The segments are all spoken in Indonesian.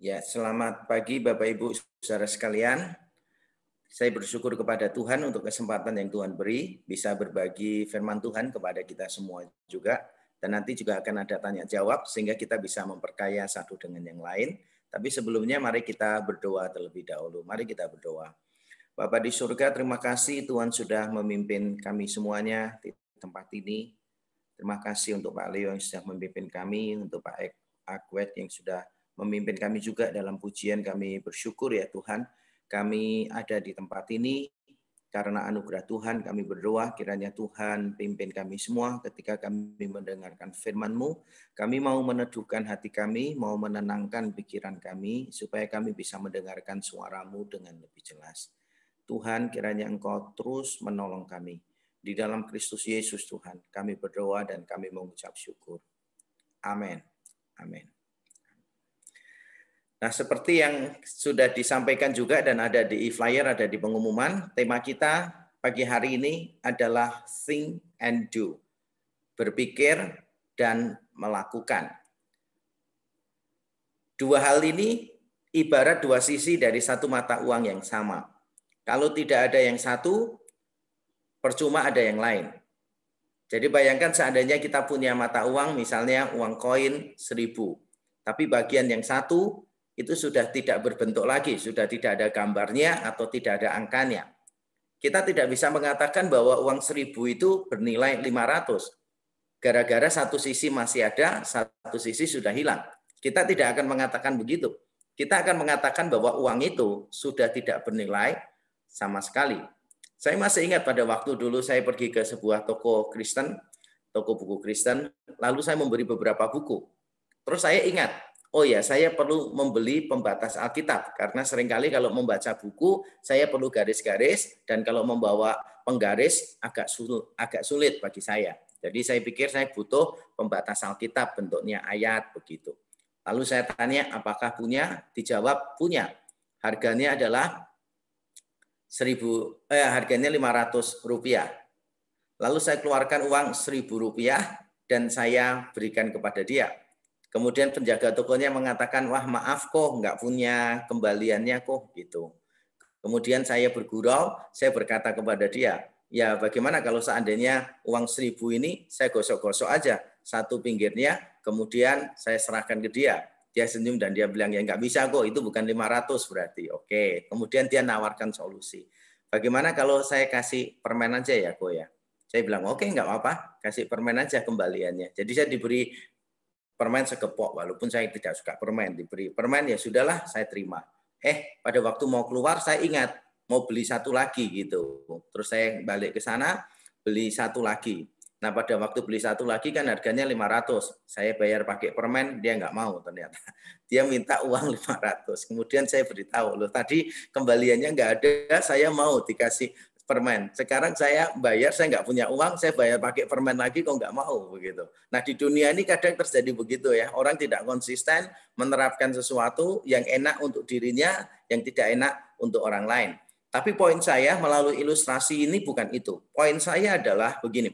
Ya, selamat pagi Bapak Ibu saudara sekalian. Saya bersyukur kepada Tuhan untuk kesempatan yang Tuhan beri bisa berbagi firman Tuhan kepada kita semua juga dan nanti juga akan ada tanya jawab sehingga kita bisa memperkaya satu dengan yang lain. Tapi sebelumnya mari kita berdoa terlebih dahulu. Mari kita berdoa. Bapa di surga, terima kasih Tuhan sudah memimpin kami semuanya di tempat ini. Terima kasih untuk Pak Leo yang sudah memimpin kami, untuk Pak Akwet yang sudah memimpin kami juga dalam pujian kami bersyukur ya Tuhan kami ada di tempat ini karena anugerah Tuhan kami berdoa kiranya Tuhan pimpin kami semua ketika kami mendengarkan firman-Mu kami mau meneduhkan hati kami mau menenangkan pikiran kami supaya kami bisa mendengarkan suaramu dengan lebih jelas Tuhan kiranya Engkau terus menolong kami di dalam Kristus Yesus Tuhan, kami berdoa dan kami mengucap syukur. Amin. Amin. Nah, seperti yang sudah disampaikan juga dan ada di e-flyer, ada di pengumuman, tema kita pagi hari ini adalah think and do. Berpikir dan melakukan. Dua hal ini ibarat dua sisi dari satu mata uang yang sama. Kalau tidak ada yang satu, percuma ada yang lain. Jadi bayangkan seandainya kita punya mata uang, misalnya uang koin seribu. Tapi bagian yang satu itu sudah tidak berbentuk lagi, sudah tidak ada gambarnya atau tidak ada angkanya. Kita tidak bisa mengatakan bahwa uang seribu itu bernilai 500. Gara-gara satu sisi masih ada, satu sisi sudah hilang. Kita tidak akan mengatakan begitu. Kita akan mengatakan bahwa uang itu sudah tidak bernilai sama sekali. Saya masih ingat pada waktu dulu saya pergi ke sebuah toko Kristen, toko buku Kristen, lalu saya memberi beberapa buku. Terus saya ingat, oh ya saya perlu membeli pembatas Alkitab karena seringkali kalau membaca buku saya perlu garis-garis dan kalau membawa penggaris agak sulit, agak sulit bagi saya. Jadi saya pikir saya butuh pembatas Alkitab bentuknya ayat begitu. Lalu saya tanya apakah punya? Dijawab punya. Harganya adalah 1000 eh harganya 500 rupiah. Lalu saya keluarkan uang 1000 rupiah dan saya berikan kepada dia Kemudian penjaga tokonya mengatakan, wah maaf kok nggak punya kembaliannya kok gitu. Kemudian saya bergurau, saya berkata kepada dia, ya bagaimana kalau seandainya uang seribu ini saya gosok-gosok aja satu pinggirnya, kemudian saya serahkan ke dia. Dia senyum dan dia bilang, ya nggak bisa kok, itu bukan 500 berarti. Oke, kemudian dia nawarkan solusi. Bagaimana kalau saya kasih permen aja ya kok ya? Saya bilang, oke okay, nggak apa-apa, kasih permen aja kembaliannya. Jadi saya diberi permen sekepok walaupun saya tidak suka permen diberi permen ya sudahlah saya terima eh pada waktu mau keluar saya ingat mau beli satu lagi gitu terus saya balik ke sana beli satu lagi nah pada waktu beli satu lagi kan harganya 500 saya bayar pakai permen dia nggak mau ternyata dia minta uang 500 kemudian saya beritahu loh tadi kembaliannya nggak ada saya mau dikasih permen. Sekarang saya bayar, saya nggak punya uang, saya bayar pakai permen lagi kok nggak mau begitu. Nah di dunia ini kadang terjadi begitu ya, orang tidak konsisten menerapkan sesuatu yang enak untuk dirinya, yang tidak enak untuk orang lain. Tapi poin saya melalui ilustrasi ini bukan itu. Poin saya adalah begini,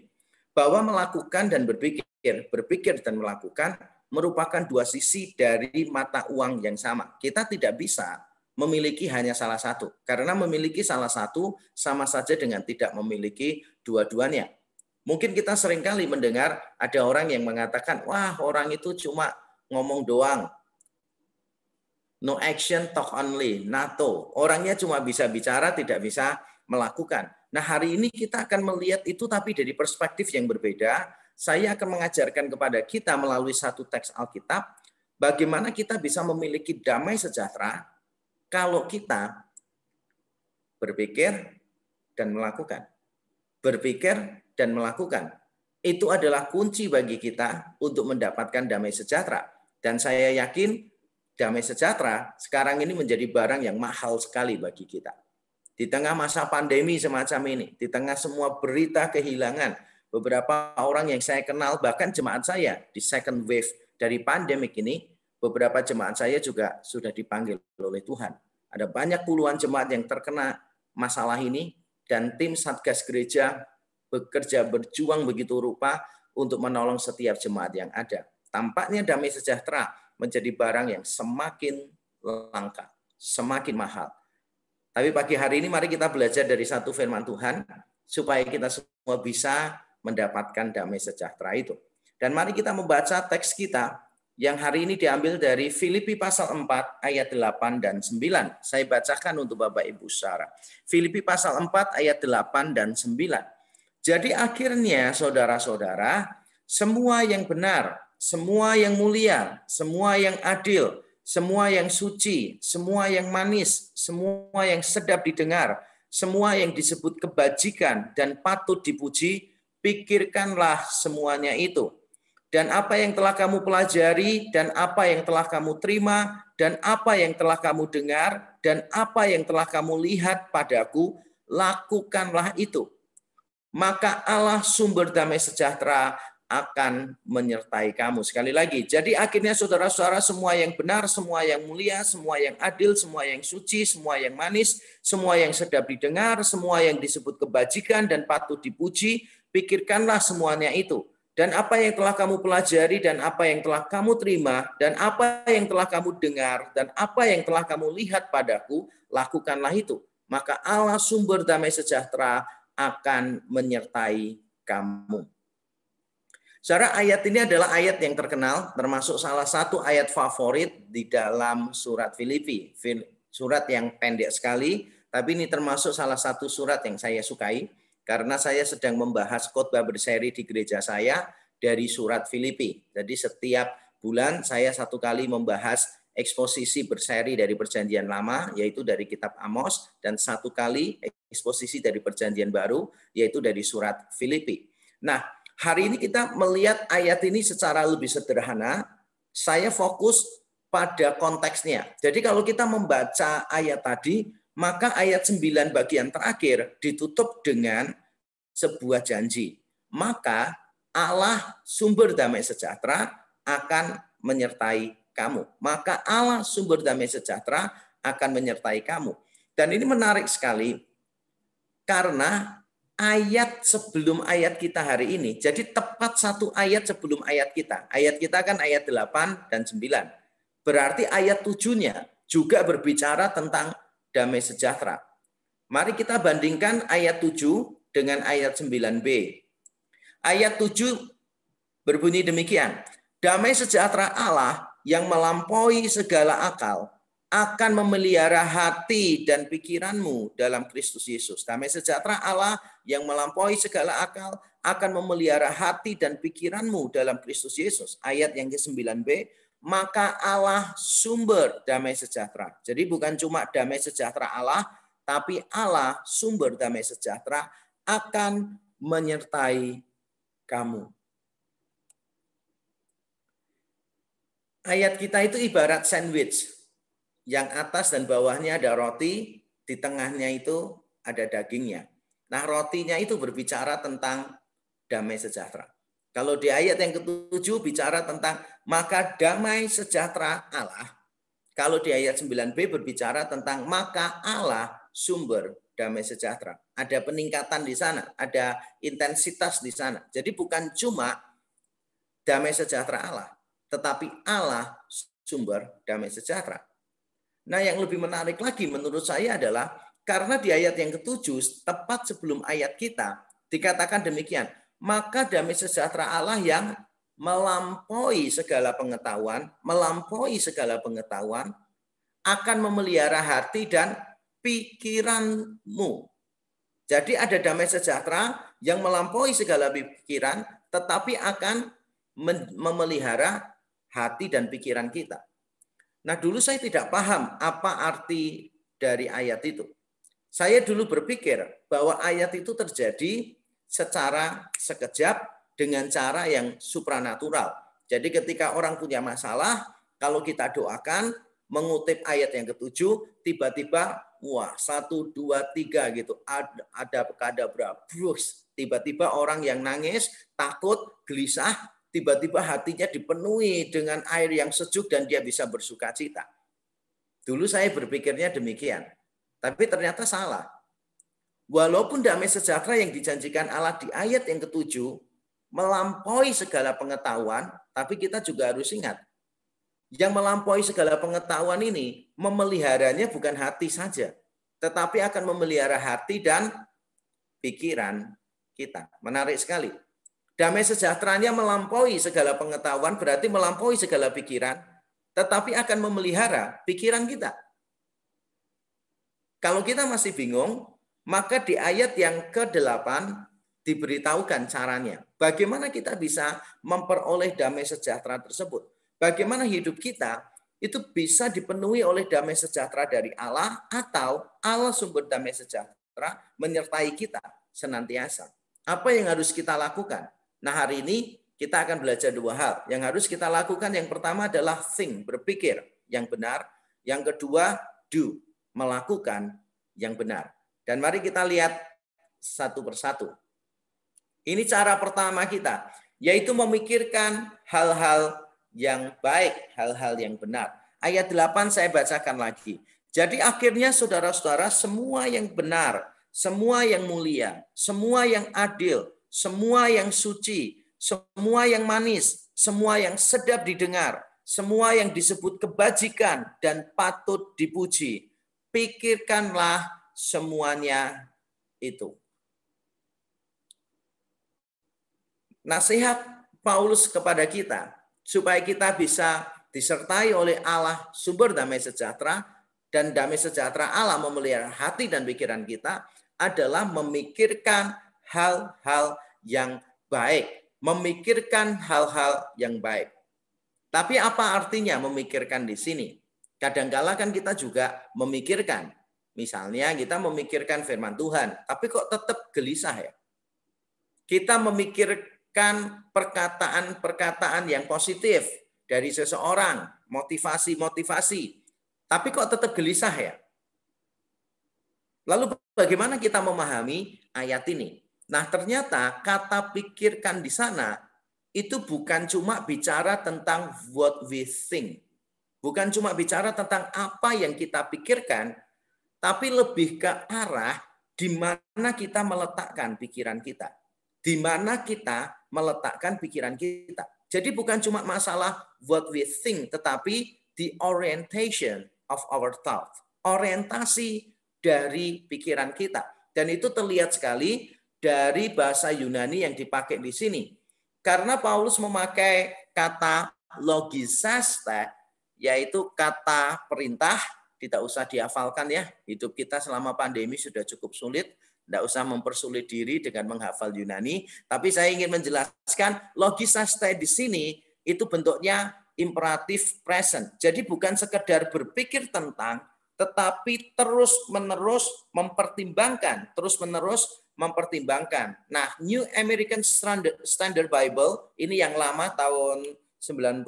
bahwa melakukan dan berpikir, berpikir dan melakukan merupakan dua sisi dari mata uang yang sama. Kita tidak bisa memiliki hanya salah satu. Karena memiliki salah satu sama saja dengan tidak memiliki dua-duanya. Mungkin kita seringkali mendengar ada orang yang mengatakan, wah orang itu cuma ngomong doang. No action, talk only, NATO. Orangnya cuma bisa bicara, tidak bisa melakukan. Nah hari ini kita akan melihat itu tapi dari perspektif yang berbeda. Saya akan mengajarkan kepada kita melalui satu teks Alkitab, bagaimana kita bisa memiliki damai sejahtera kalau kita berpikir dan melakukan. Berpikir dan melakukan. Itu adalah kunci bagi kita untuk mendapatkan damai sejahtera. Dan saya yakin damai sejahtera sekarang ini menjadi barang yang mahal sekali bagi kita. Di tengah masa pandemi semacam ini, di tengah semua berita kehilangan, beberapa orang yang saya kenal, bahkan jemaat saya di second wave dari pandemik ini, beberapa jemaat saya juga sudah dipanggil oleh Tuhan. Ada banyak puluhan jemaat yang terkena masalah ini dan tim Satgas Gereja bekerja berjuang begitu rupa untuk menolong setiap jemaat yang ada. Tampaknya damai sejahtera menjadi barang yang semakin langka, semakin mahal. Tapi pagi hari ini mari kita belajar dari satu firman Tuhan supaya kita semua bisa mendapatkan damai sejahtera itu. Dan mari kita membaca teks kita yang hari ini diambil dari Filipi pasal 4 ayat 8 dan 9. Saya bacakan untuk Bapak Ibu Sarah. Filipi pasal 4 ayat 8 dan 9. Jadi akhirnya saudara-saudara, semua yang benar, semua yang mulia, semua yang adil, semua yang suci, semua yang manis, semua yang sedap didengar, semua yang disebut kebajikan dan patut dipuji, pikirkanlah semuanya itu dan apa yang telah kamu pelajari, dan apa yang telah kamu terima, dan apa yang telah kamu dengar, dan apa yang telah kamu lihat padaku, lakukanlah itu. Maka Allah sumber damai sejahtera akan menyertai kamu. Sekali lagi, jadi akhirnya saudara-saudara semua yang benar, semua yang mulia, semua yang adil, semua yang suci, semua yang manis, semua yang sedap didengar, semua yang disebut kebajikan dan patut dipuji, pikirkanlah semuanya itu dan apa yang telah kamu pelajari dan apa yang telah kamu terima dan apa yang telah kamu dengar dan apa yang telah kamu lihat padaku lakukanlah itu maka Allah sumber damai sejahtera akan menyertai kamu. Secara ayat ini adalah ayat yang terkenal termasuk salah satu ayat favorit di dalam surat Filipi. Surat yang pendek sekali tapi ini termasuk salah satu surat yang saya sukai karena saya sedang membahas khotbah berseri di gereja saya dari surat Filipi. Jadi setiap bulan saya satu kali membahas eksposisi berseri dari perjanjian lama yaitu dari kitab Amos dan satu kali eksposisi dari perjanjian baru yaitu dari surat Filipi. Nah, hari ini kita melihat ayat ini secara lebih sederhana. Saya fokus pada konteksnya. Jadi kalau kita membaca ayat tadi, maka ayat 9 bagian terakhir ditutup dengan sebuah janji. Maka Allah sumber damai sejahtera akan menyertai kamu. Maka Allah sumber damai sejahtera akan menyertai kamu. Dan ini menarik sekali karena ayat sebelum ayat kita hari ini. Jadi tepat satu ayat sebelum ayat kita. Ayat kita kan ayat 8 dan 9. Berarti ayat 7 juga berbicara tentang damai sejahtera. Mari kita bandingkan ayat 7 dengan ayat 9b. Ayat 7 berbunyi demikian. Damai sejahtera Allah yang melampaui segala akal akan memelihara hati dan pikiranmu dalam Kristus Yesus. Damai sejahtera Allah yang melampaui segala akal akan memelihara hati dan pikiranmu dalam Kristus Yesus. Ayat yang ke-9b, maka Allah sumber damai sejahtera. Jadi bukan cuma damai sejahtera Allah, tapi Allah sumber damai sejahtera akan menyertai kamu. Ayat kita itu ibarat sandwich. Yang atas dan bawahnya ada roti, di tengahnya itu ada dagingnya. Nah rotinya itu berbicara tentang damai sejahtera. Kalau di ayat yang ketujuh bicara tentang maka damai sejahtera Allah. Kalau di ayat 9b berbicara tentang maka Allah sumber damai sejahtera. Ada peningkatan di sana, ada intensitas di sana. Jadi bukan cuma damai sejahtera Allah, tetapi Allah sumber damai sejahtera. Nah yang lebih menarik lagi menurut saya adalah karena di ayat yang ketujuh, tepat sebelum ayat kita, dikatakan demikian maka damai sejahtera Allah yang melampaui segala pengetahuan, melampaui segala pengetahuan, akan memelihara hati dan pikiranmu. Jadi ada damai sejahtera yang melampaui segala pikiran, tetapi akan memelihara hati dan pikiran kita. Nah dulu saya tidak paham apa arti dari ayat itu. Saya dulu berpikir bahwa ayat itu terjadi secara sekejap dengan cara yang supranatural. Jadi ketika orang punya masalah, kalau kita doakan, mengutip ayat yang ketujuh, tiba-tiba wah satu dua tiga gitu ada ada kadabra brus tiba-tiba orang yang nangis takut gelisah tiba-tiba hatinya dipenuhi dengan air yang sejuk dan dia bisa bersuka cita. Dulu saya berpikirnya demikian, tapi ternyata salah. Walaupun damai sejahtera yang dijanjikan Allah di ayat yang ketujuh melampaui segala pengetahuan, tapi kita juga harus ingat yang melampaui segala pengetahuan ini memeliharanya bukan hati saja, tetapi akan memelihara hati dan pikiran kita. Menarik sekali. Damai sejahteranya melampaui segala pengetahuan berarti melampaui segala pikiran, tetapi akan memelihara pikiran kita. Kalau kita masih bingung, maka di ayat yang ke-8 diberitahukan caranya. Bagaimana kita bisa memperoleh damai sejahtera tersebut? Bagaimana hidup kita itu bisa dipenuhi oleh damai sejahtera dari Allah atau Allah sumber damai sejahtera menyertai kita senantiasa. Apa yang harus kita lakukan? Nah, hari ini kita akan belajar dua hal. Yang harus kita lakukan yang pertama adalah think, berpikir yang benar. Yang kedua, do, melakukan yang benar. Dan mari kita lihat satu persatu. Ini cara pertama kita, yaitu memikirkan hal-hal yang baik, hal-hal yang benar. Ayat 8 saya bacakan lagi. Jadi akhirnya saudara-saudara semua yang benar, semua yang mulia, semua yang adil, semua yang suci, semua yang manis, semua yang sedap didengar, semua yang disebut kebajikan dan patut dipuji. Pikirkanlah semuanya itu. Nasihat Paulus kepada kita supaya kita bisa disertai oleh Allah sumber damai sejahtera dan damai sejahtera Allah memelihara hati dan pikiran kita adalah memikirkan hal-hal yang baik, memikirkan hal-hal yang baik. Tapi apa artinya memikirkan di sini? Kadangkala kan kita juga memikirkan, Misalnya kita memikirkan firman Tuhan, tapi kok tetap gelisah ya? Kita memikirkan perkataan-perkataan yang positif dari seseorang, motivasi-motivasi, tapi kok tetap gelisah ya? Lalu bagaimana kita memahami ayat ini? Nah, ternyata kata pikirkan di sana itu bukan cuma bicara tentang what we think. Bukan cuma bicara tentang apa yang kita pikirkan, tapi lebih ke arah di mana kita meletakkan pikiran kita. Di mana kita meletakkan pikiran kita. Jadi bukan cuma masalah what we think, tetapi the orientation of our thought. Orientasi dari pikiran kita. Dan itu terlihat sekali dari bahasa Yunani yang dipakai di sini. Karena Paulus memakai kata logisaste, yaitu kata perintah tidak usah dihafalkan ya. Hidup kita selama pandemi sudah cukup sulit, tidak usah mempersulit diri dengan menghafal Yunani. Tapi saya ingin menjelaskan logisa stay di sini itu bentuknya imperatif present. Jadi bukan sekedar berpikir tentang, tetapi terus-menerus mempertimbangkan, terus-menerus mempertimbangkan. Nah, New American Standard, Bible ini yang lama tahun 95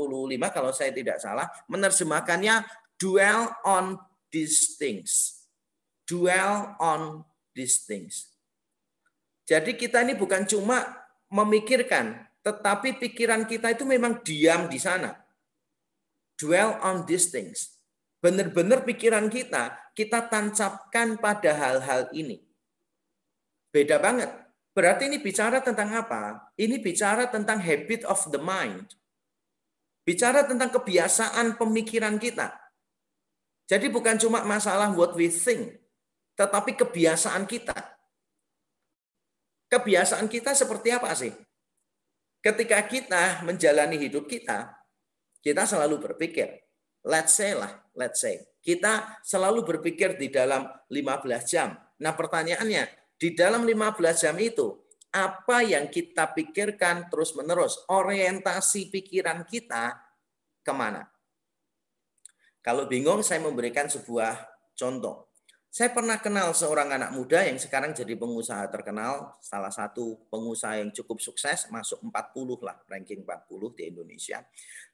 kalau saya tidak salah menerjemahkannya dwell on these things. Dwell on these things. Jadi kita ini bukan cuma memikirkan, tetapi pikiran kita itu memang diam di sana. Dwell on these things. Benar-benar pikiran kita, kita tancapkan pada hal-hal ini. Beda banget. Berarti ini bicara tentang apa? Ini bicara tentang habit of the mind. Bicara tentang kebiasaan pemikiran kita jadi bukan cuma masalah what we think, tetapi kebiasaan kita. Kebiasaan kita seperti apa sih? Ketika kita menjalani hidup kita, kita selalu berpikir, let's say lah, let's say. Kita selalu berpikir di dalam 15 jam. Nah pertanyaannya, di dalam 15 jam itu, apa yang kita pikirkan terus-menerus, orientasi pikiran kita kemana? Kalau bingung, saya memberikan sebuah contoh. Saya pernah kenal seorang anak muda yang sekarang jadi pengusaha terkenal, salah satu pengusaha yang cukup sukses, masuk 40 lah, ranking 40 di Indonesia.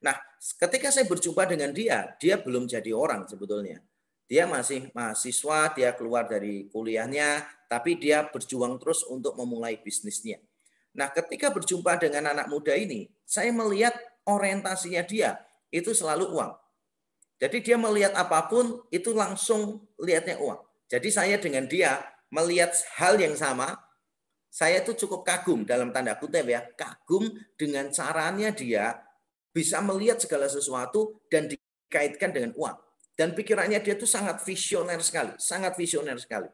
Nah, ketika saya berjumpa dengan dia, dia belum jadi orang sebetulnya. Dia masih mahasiswa, dia keluar dari kuliahnya, tapi dia berjuang terus untuk memulai bisnisnya. Nah, ketika berjumpa dengan anak muda ini, saya melihat orientasinya dia itu selalu uang. Jadi dia melihat apapun itu langsung lihatnya uang. Jadi saya dengan dia melihat hal yang sama, saya itu cukup kagum dalam tanda kutip ya, kagum dengan caranya dia bisa melihat segala sesuatu dan dikaitkan dengan uang. Dan pikirannya dia itu sangat visioner sekali, sangat visioner sekali.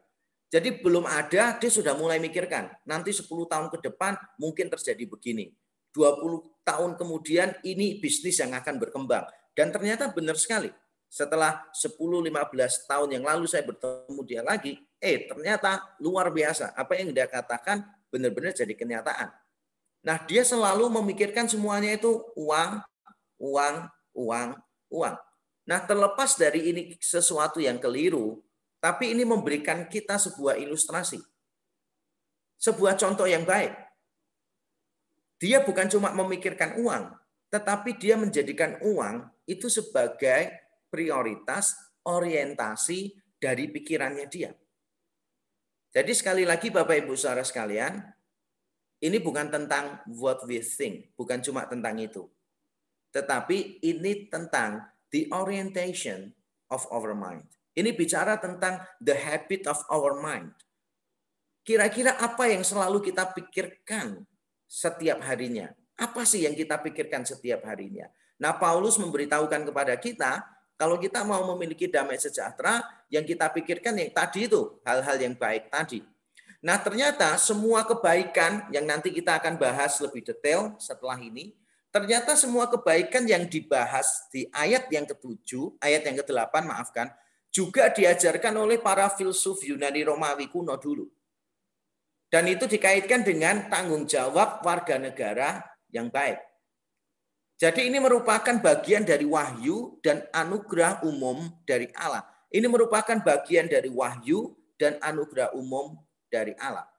Jadi belum ada, dia sudah mulai mikirkan, nanti 10 tahun ke depan mungkin terjadi begini. 20 tahun kemudian ini bisnis yang akan berkembang dan ternyata benar sekali. Setelah 10-15 tahun yang lalu saya bertemu dia lagi, eh ternyata luar biasa. Apa yang dia katakan benar-benar jadi kenyataan. Nah dia selalu memikirkan semuanya itu uang, uang, uang, uang. Nah terlepas dari ini sesuatu yang keliru, tapi ini memberikan kita sebuah ilustrasi. Sebuah contoh yang baik. Dia bukan cuma memikirkan uang, tetapi dia menjadikan uang itu sebagai prioritas orientasi dari pikirannya dia. Jadi sekali lagi Bapak Ibu Saudara sekalian, ini bukan tentang what we think, bukan cuma tentang itu. Tetapi ini tentang the orientation of our mind. Ini bicara tentang the habit of our mind. Kira-kira apa yang selalu kita pikirkan setiap harinya? Apa sih yang kita pikirkan setiap harinya? Nah, Paulus memberitahukan kepada kita, kalau kita mau memiliki damai sejahtera, yang kita pikirkan yang tadi itu, hal-hal yang baik tadi. Nah, ternyata semua kebaikan yang nanti kita akan bahas lebih detail setelah ini, ternyata semua kebaikan yang dibahas di ayat yang ke-7, ayat yang ke-8, maafkan, juga diajarkan oleh para filsuf Yunani Romawi kuno dulu. Dan itu dikaitkan dengan tanggung jawab warga negara yang baik. Jadi ini merupakan bagian dari wahyu dan anugerah umum dari Allah. Ini merupakan bagian dari wahyu dan anugerah umum dari Allah.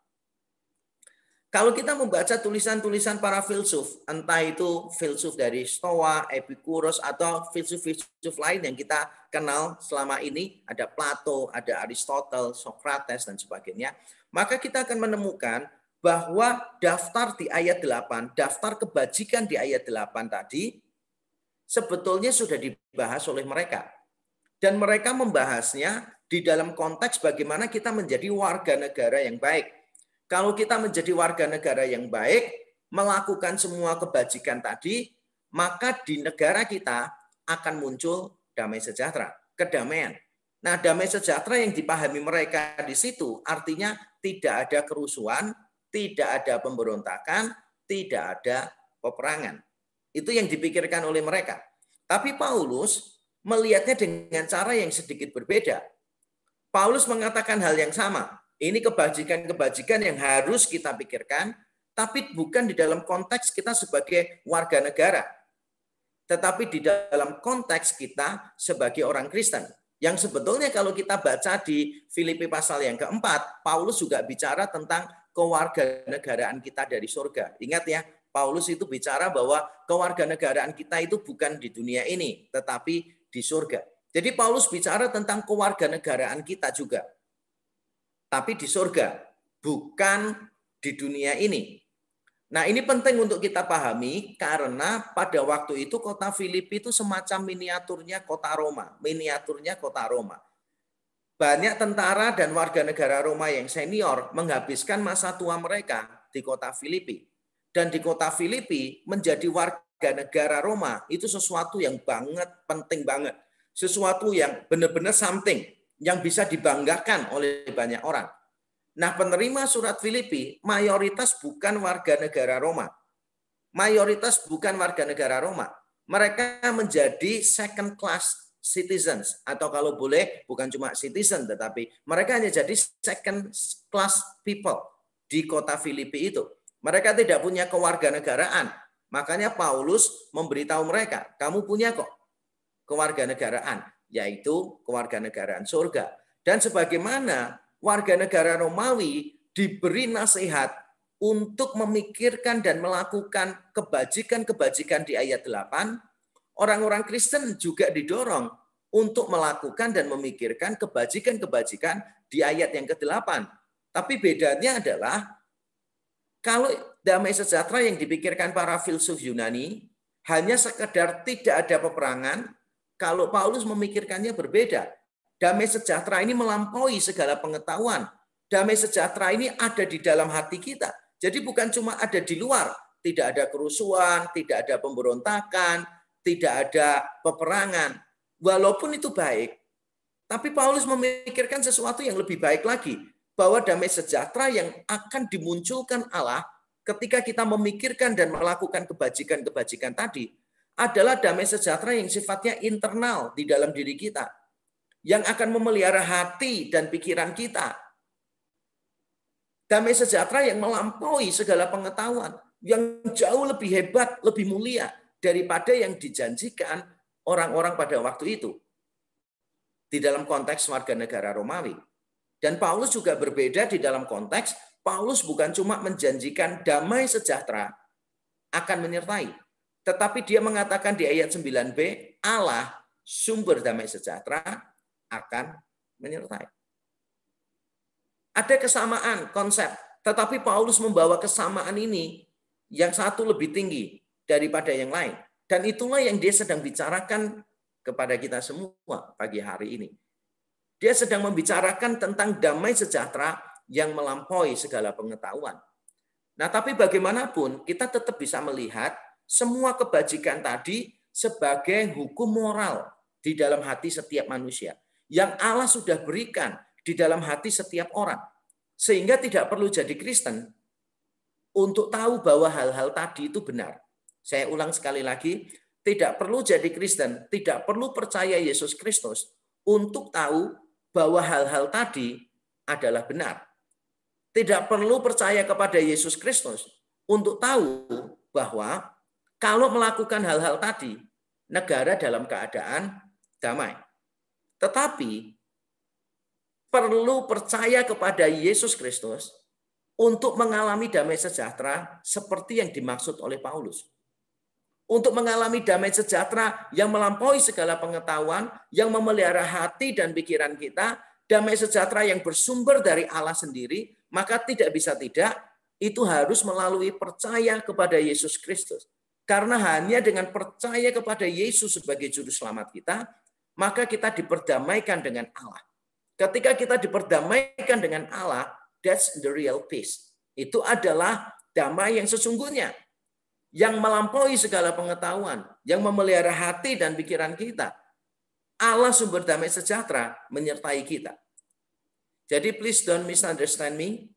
Kalau kita membaca tulisan-tulisan para filsuf, entah itu filsuf dari Stoa, Epikuros, atau filsuf-filsuf lain yang kita kenal selama ini, ada Plato, ada Aristoteles, Socrates, dan sebagainya, maka kita akan menemukan bahwa daftar di ayat 8, daftar kebajikan di ayat 8 tadi sebetulnya sudah dibahas oleh mereka. Dan mereka membahasnya di dalam konteks bagaimana kita menjadi warga negara yang baik. Kalau kita menjadi warga negara yang baik, melakukan semua kebajikan tadi, maka di negara kita akan muncul damai sejahtera, kedamaian. Nah, damai sejahtera yang dipahami mereka di situ artinya tidak ada kerusuhan, tidak ada pemberontakan, tidak ada peperangan. Itu yang dipikirkan oleh mereka. Tapi Paulus melihatnya dengan cara yang sedikit berbeda. Paulus mengatakan hal yang sama. Ini kebajikan-kebajikan yang harus kita pikirkan, tapi bukan di dalam konteks kita sebagai warga negara. Tetapi di dalam konteks kita sebagai orang Kristen. Yang sebetulnya kalau kita baca di Filipi pasal yang keempat, Paulus juga bicara tentang kewarganegaraan kita dari surga. Ingat ya, Paulus itu bicara bahwa kewarganegaraan kita itu bukan di dunia ini, tetapi di surga. Jadi Paulus bicara tentang kewarganegaraan kita juga. Tapi di surga, bukan di dunia ini. Nah, ini penting untuk kita pahami karena pada waktu itu kota Filipi itu semacam miniaturnya kota Roma, miniaturnya kota Roma banyak tentara dan warga negara Roma yang senior menghabiskan masa tua mereka di kota Filipi. Dan di kota Filipi menjadi warga negara Roma itu sesuatu yang banget penting banget. Sesuatu yang benar-benar something yang bisa dibanggakan oleh banyak orang. Nah, penerima surat Filipi mayoritas bukan warga negara Roma. Mayoritas bukan warga negara Roma. Mereka menjadi second class citizens atau kalau boleh bukan cuma citizen tetapi mereka hanya jadi second class people di kota Filipi itu. Mereka tidak punya kewarganegaraan. Makanya Paulus memberitahu mereka, kamu punya kok kewarganegaraan, yaitu kewarganegaraan surga. Dan sebagaimana warga negara Romawi diberi nasihat untuk memikirkan dan melakukan kebajikan-kebajikan di ayat 8, orang-orang Kristen juga didorong untuk melakukan dan memikirkan kebajikan-kebajikan di ayat yang ke-8. Tapi bedanya adalah kalau damai sejahtera yang dipikirkan para filsuf Yunani hanya sekedar tidak ada peperangan, kalau Paulus memikirkannya berbeda. Damai sejahtera ini melampaui segala pengetahuan. Damai sejahtera ini ada di dalam hati kita. Jadi bukan cuma ada di luar, tidak ada kerusuhan, tidak ada pemberontakan, tidak ada peperangan. Walaupun itu baik, tapi Paulus memikirkan sesuatu yang lebih baik lagi, bahwa damai sejahtera yang akan dimunculkan Allah ketika kita memikirkan dan melakukan kebajikan-kebajikan tadi adalah damai sejahtera yang sifatnya internal di dalam diri kita yang akan memelihara hati dan pikiran kita. Damai sejahtera yang melampaui segala pengetahuan, yang jauh lebih hebat, lebih mulia daripada yang dijanjikan orang-orang pada waktu itu di dalam konteks warga negara Romawi. Dan Paulus juga berbeda di dalam konteks Paulus bukan cuma menjanjikan damai sejahtera akan menyertai, tetapi dia mengatakan di ayat 9b, Allah sumber damai sejahtera akan menyertai. Ada kesamaan konsep, tetapi Paulus membawa kesamaan ini yang satu lebih tinggi, daripada yang lain. Dan itulah yang dia sedang bicarakan kepada kita semua pagi hari ini. Dia sedang membicarakan tentang damai sejahtera yang melampaui segala pengetahuan. Nah, tapi bagaimanapun kita tetap bisa melihat semua kebajikan tadi sebagai hukum moral di dalam hati setiap manusia yang Allah sudah berikan di dalam hati setiap orang. Sehingga tidak perlu jadi Kristen untuk tahu bahwa hal-hal tadi itu benar. Saya ulang sekali lagi, tidak perlu jadi Kristen, tidak perlu percaya Yesus Kristus untuk tahu bahwa hal-hal tadi adalah benar. Tidak perlu percaya kepada Yesus Kristus untuk tahu bahwa kalau melakukan hal-hal tadi, negara dalam keadaan damai. Tetapi perlu percaya kepada Yesus Kristus untuk mengalami damai sejahtera seperti yang dimaksud oleh Paulus untuk mengalami damai sejahtera yang melampaui segala pengetahuan, yang memelihara hati dan pikiran kita, damai sejahtera yang bersumber dari Allah sendiri, maka tidak bisa tidak itu harus melalui percaya kepada Yesus Kristus. Karena hanya dengan percaya kepada Yesus sebagai juru selamat kita, maka kita diperdamaikan dengan Allah. Ketika kita diperdamaikan dengan Allah, that's the real peace. Itu adalah damai yang sesungguhnya yang melampaui segala pengetahuan, yang memelihara hati dan pikiran kita. Allah sumber damai sejahtera menyertai kita. Jadi please don't misunderstand me.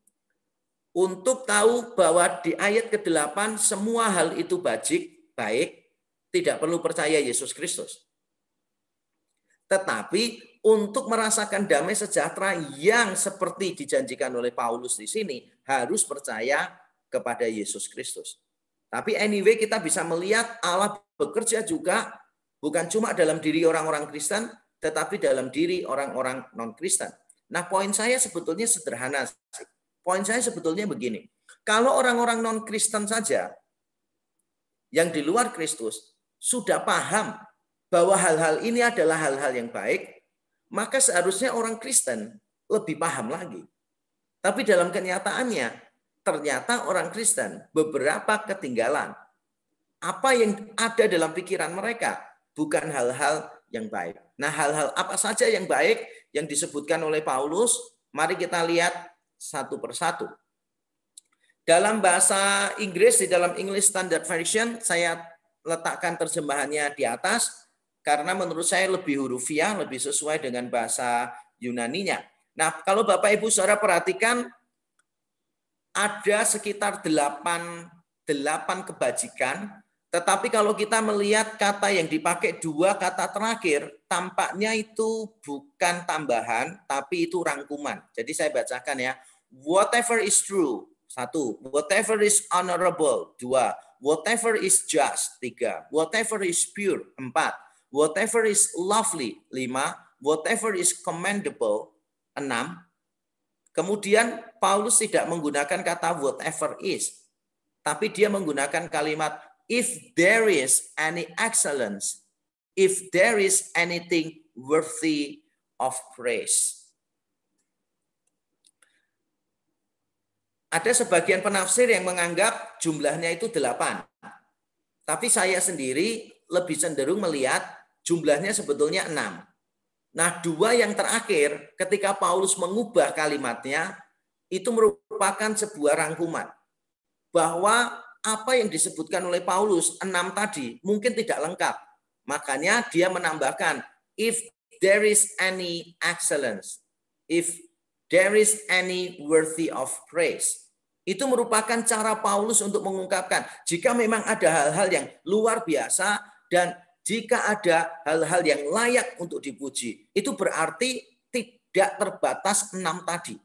Untuk tahu bahwa di ayat ke-8 semua hal itu bajik, baik, tidak perlu percaya Yesus Kristus. Tetapi untuk merasakan damai sejahtera yang seperti dijanjikan oleh Paulus di sini harus percaya kepada Yesus Kristus. Tapi anyway kita bisa melihat Allah bekerja juga bukan cuma dalam diri orang-orang Kristen, tetapi dalam diri orang-orang non-Kristen. Nah poin saya sebetulnya sederhana. Poin saya sebetulnya begini. Kalau orang-orang non-Kristen saja yang di luar Kristus sudah paham bahwa hal-hal ini adalah hal-hal yang baik, maka seharusnya orang Kristen lebih paham lagi. Tapi dalam kenyataannya, ternyata orang Kristen beberapa ketinggalan. Apa yang ada dalam pikiran mereka bukan hal-hal yang baik. Nah, hal-hal apa saja yang baik yang disebutkan oleh Paulus, mari kita lihat satu persatu. Dalam bahasa Inggris di dalam English Standard Version saya letakkan terjemahannya di atas karena menurut saya lebih hurufiah, lebih sesuai dengan bahasa Yunaninya. Nah, kalau Bapak Ibu Saudara perhatikan ada sekitar 8 8 kebajikan, tetapi kalau kita melihat kata yang dipakai dua kata terakhir, tampaknya itu bukan tambahan, tapi itu rangkuman. Jadi saya bacakan ya. Whatever is true, satu. Whatever is honorable, dua. Whatever is just, tiga. Whatever is pure, empat. Whatever is lovely, lima. Whatever is commendable, enam. Kemudian Paulus tidak menggunakan kata whatever is, tapi dia menggunakan kalimat if there is any excellence, if there is anything worthy of praise. Ada sebagian penafsir yang menganggap jumlahnya itu delapan. Tapi saya sendiri lebih cenderung melihat jumlahnya sebetulnya enam. Nah, dua yang terakhir ketika Paulus mengubah kalimatnya itu merupakan sebuah rangkuman bahwa apa yang disebutkan oleh Paulus enam tadi mungkin tidak lengkap. Makanya dia menambahkan if there is any excellence, if there is any worthy of praise. Itu merupakan cara Paulus untuk mengungkapkan jika memang ada hal-hal yang luar biasa dan jika ada hal-hal yang layak untuk dipuji, itu berarti tidak terbatas enam tadi.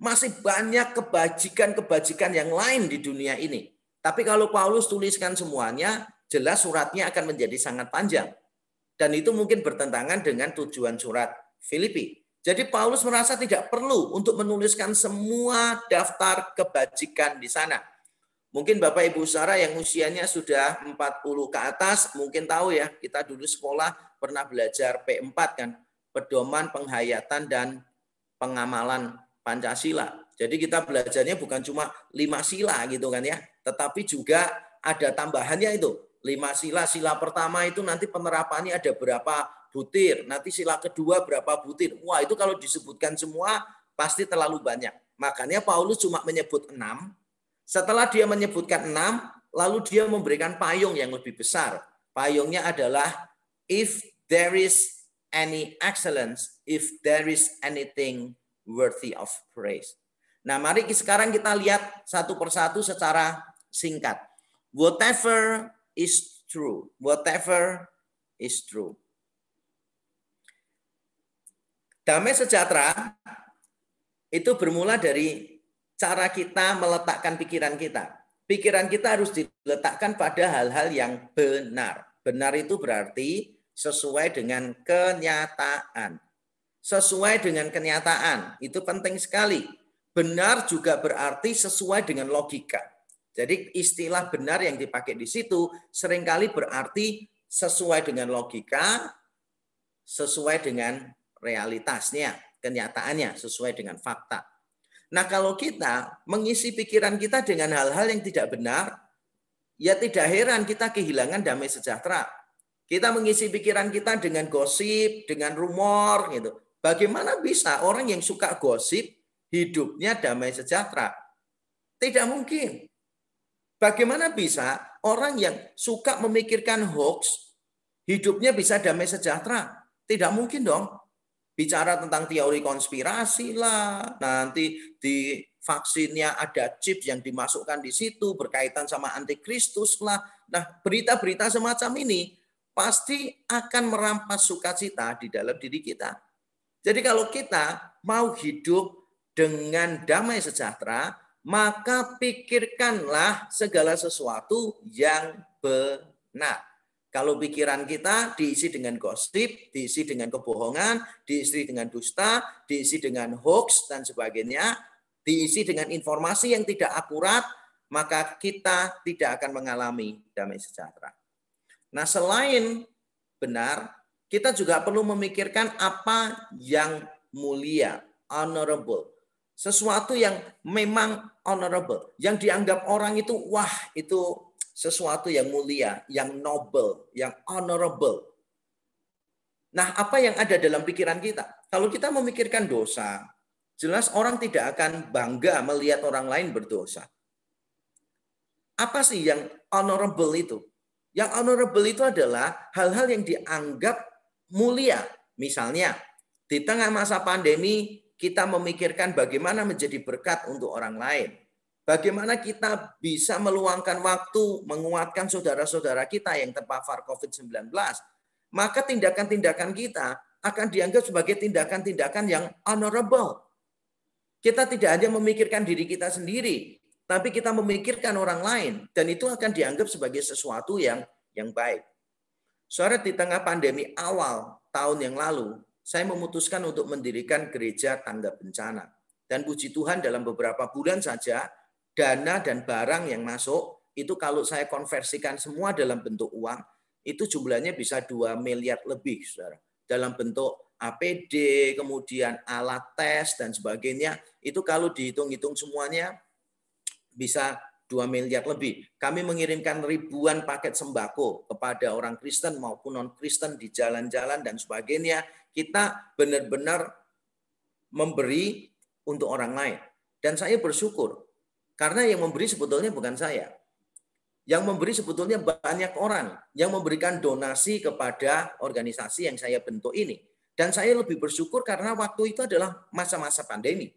Masih banyak kebajikan-kebajikan yang lain di dunia ini. Tapi kalau Paulus tuliskan semuanya, jelas suratnya akan menjadi sangat panjang. Dan itu mungkin bertentangan dengan tujuan surat Filipi. Jadi Paulus merasa tidak perlu untuk menuliskan semua daftar kebajikan di sana Mungkin Bapak Ibu Sara yang usianya sudah 40 ke atas mungkin tahu ya, kita dulu sekolah pernah belajar P4 kan, pedoman penghayatan dan pengamalan Pancasila. Jadi kita belajarnya bukan cuma lima sila gitu kan ya, tetapi juga ada tambahannya itu. Lima sila, sila pertama itu nanti penerapannya ada berapa butir, nanti sila kedua berapa butir. Wah itu kalau disebutkan semua pasti terlalu banyak. Makanya Paulus cuma menyebut enam, setelah dia menyebutkan enam, lalu dia memberikan payung yang lebih besar. Payungnya adalah if there is any excellence, if there is anything worthy of praise. Nah, mari sekarang kita lihat satu persatu secara singkat. Whatever is true, whatever is true. Damai sejahtera itu bermula dari cara kita meletakkan pikiran kita. Pikiran kita harus diletakkan pada hal-hal yang benar. Benar itu berarti sesuai dengan kenyataan. Sesuai dengan kenyataan, itu penting sekali. Benar juga berarti sesuai dengan logika. Jadi istilah benar yang dipakai di situ seringkali berarti sesuai dengan logika, sesuai dengan realitasnya, kenyataannya, sesuai dengan fakta. Nah, kalau kita mengisi pikiran kita dengan hal-hal yang tidak benar, ya tidak heran kita kehilangan damai sejahtera. Kita mengisi pikiran kita dengan gosip, dengan rumor gitu. Bagaimana bisa orang yang suka gosip hidupnya damai sejahtera? Tidak mungkin. Bagaimana bisa orang yang suka memikirkan hoax hidupnya bisa damai sejahtera? Tidak mungkin dong bicara tentang teori konspirasi lah, nanti di vaksinnya ada chip yang dimasukkan di situ berkaitan sama antikristus lah. Nah, berita-berita semacam ini pasti akan merampas sukacita di dalam diri kita. Jadi kalau kita mau hidup dengan damai sejahtera, maka pikirkanlah segala sesuatu yang benar. Kalau pikiran kita diisi dengan gosip, diisi dengan kebohongan, diisi dengan dusta, diisi dengan hoax dan sebagainya, diisi dengan informasi yang tidak akurat, maka kita tidak akan mengalami damai sejahtera. Nah, selain benar, kita juga perlu memikirkan apa yang mulia, honorable, sesuatu yang memang honorable, yang dianggap orang itu wah itu sesuatu yang mulia, yang noble, yang honorable. Nah, apa yang ada dalam pikiran kita? Kalau kita memikirkan dosa, jelas orang tidak akan bangga melihat orang lain berdosa. Apa sih yang honorable itu? Yang honorable itu adalah hal-hal yang dianggap mulia. Misalnya, di tengah masa pandemi, kita memikirkan bagaimana menjadi berkat untuk orang lain Bagaimana kita bisa meluangkan waktu menguatkan saudara-saudara kita yang terpapar COVID-19? Maka tindakan-tindakan kita akan dianggap sebagai tindakan-tindakan yang honorable. Kita tidak hanya memikirkan diri kita sendiri, tapi kita memikirkan orang lain dan itu akan dianggap sebagai sesuatu yang yang baik. Suara di tengah pandemi awal tahun yang lalu, saya memutuskan untuk mendirikan gereja tangga bencana. Dan puji Tuhan dalam beberapa bulan saja dana dan barang yang masuk itu kalau saya konversikan semua dalam bentuk uang itu jumlahnya bisa 2 miliar lebih Saudara. Dalam bentuk APD, kemudian alat tes dan sebagainya itu kalau dihitung-hitung semuanya bisa 2 miliar lebih. Kami mengirimkan ribuan paket sembako kepada orang Kristen maupun non-Kristen di jalan-jalan dan sebagainya. Kita benar-benar memberi untuk orang lain. Dan saya bersyukur karena yang memberi sebetulnya bukan saya. Yang memberi sebetulnya banyak orang yang memberikan donasi kepada organisasi yang saya bentuk ini. Dan saya lebih bersyukur karena waktu itu adalah masa-masa pandemi.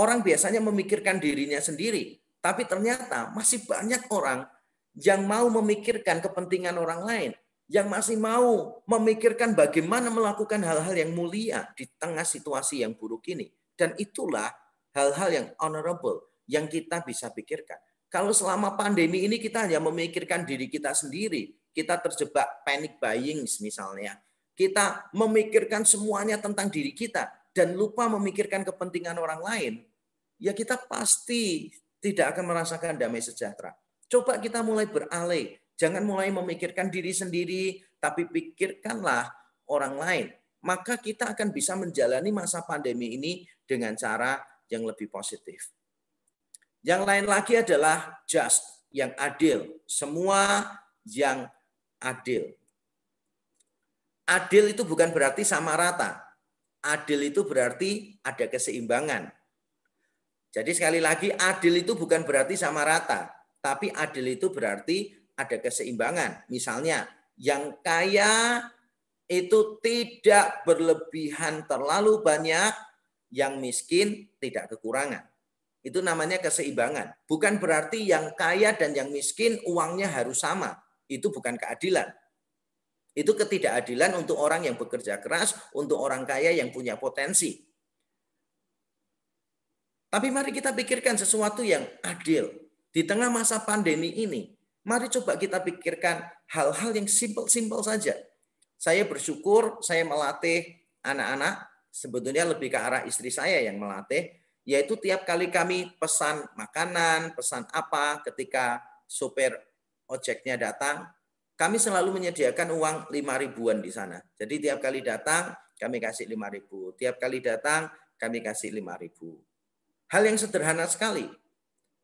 Orang biasanya memikirkan dirinya sendiri, tapi ternyata masih banyak orang yang mau memikirkan kepentingan orang lain, yang masih mau memikirkan bagaimana melakukan hal-hal yang mulia di tengah situasi yang buruk ini. Dan itulah hal-hal yang honorable, yang kita bisa pikirkan. Kalau selama pandemi ini kita hanya memikirkan diri kita sendiri, kita terjebak panic buying misalnya, kita memikirkan semuanya tentang diri kita dan lupa memikirkan kepentingan orang lain, ya kita pasti tidak akan merasakan damai sejahtera. Coba kita mulai beralih, jangan mulai memikirkan diri sendiri, tapi pikirkanlah orang lain. Maka kita akan bisa menjalani masa pandemi ini dengan cara yang lebih positif. Yang lain lagi adalah just, yang adil. Semua yang adil. Adil itu bukan berarti sama rata. Adil itu berarti ada keseimbangan. Jadi sekali lagi adil itu bukan berarti sama rata, tapi adil itu berarti ada keseimbangan. Misalnya yang kaya itu tidak berlebihan terlalu banyak, yang miskin tidak kekurangan. Itu namanya keseimbangan. Bukan berarti yang kaya dan yang miskin uangnya harus sama. Itu bukan keadilan. Itu ketidakadilan untuk orang yang bekerja keras, untuk orang kaya yang punya potensi. Tapi mari kita pikirkan sesuatu yang adil. Di tengah masa pandemi ini, mari coba kita pikirkan hal-hal yang simpel-simpel saja. Saya bersyukur saya melatih anak-anak, sebetulnya lebih ke arah istri saya yang melatih, yaitu tiap kali kami pesan makanan, pesan apa ketika sopir ojeknya datang, kami selalu menyediakan uang lima ribuan di sana. Jadi tiap kali datang kami kasih lima ribu, tiap kali datang kami kasih lima ribu. Hal yang sederhana sekali.